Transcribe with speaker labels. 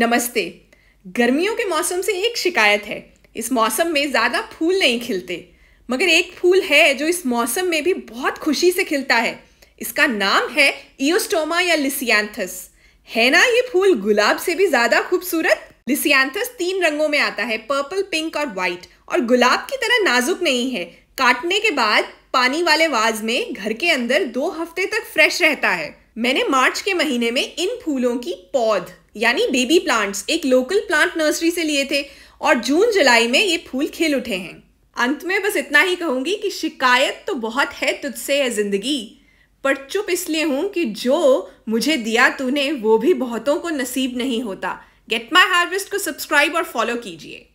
Speaker 1: नमस्ते गर्मियों के मौसम से एक शिकायत है इस मौसम में ज़्यादा फूल नहीं खिलते मगर एक फूल है जो इस मौसम में भी बहुत खुशी से खिलता है इसका नाम है इोस्टोमा या लिसियांथस है ना ये फूल गुलाब से भी ज़्यादा खूबसूरत लिसियांथस तीन रंगों में आता है पर्पल पिंक और वाइट और गुलाब की तरह नाजुक नहीं है काटने के बाद पानी वाले वाज में घर के अंदर दो हफ्ते तक फ्रेश रहता है मैंने मार्च के महीने में इन फूलों की पौध यानी बेबी प्लांट्स एक लोकल प्लांट नर्सरी से लिए थे और जून जुलाई में ये फूल खिल उठे हैं अंत में बस इतना ही कहूंगी कि शिकायत तो बहुत है तुझसे है जिंदगी पर चुप इसलिए हूं कि जो मुझे दिया तूने वो भी बहुतों को नसीब नहीं होता गेट माई हार्वेस्ट को सब्सक्राइब और फॉलो कीजिए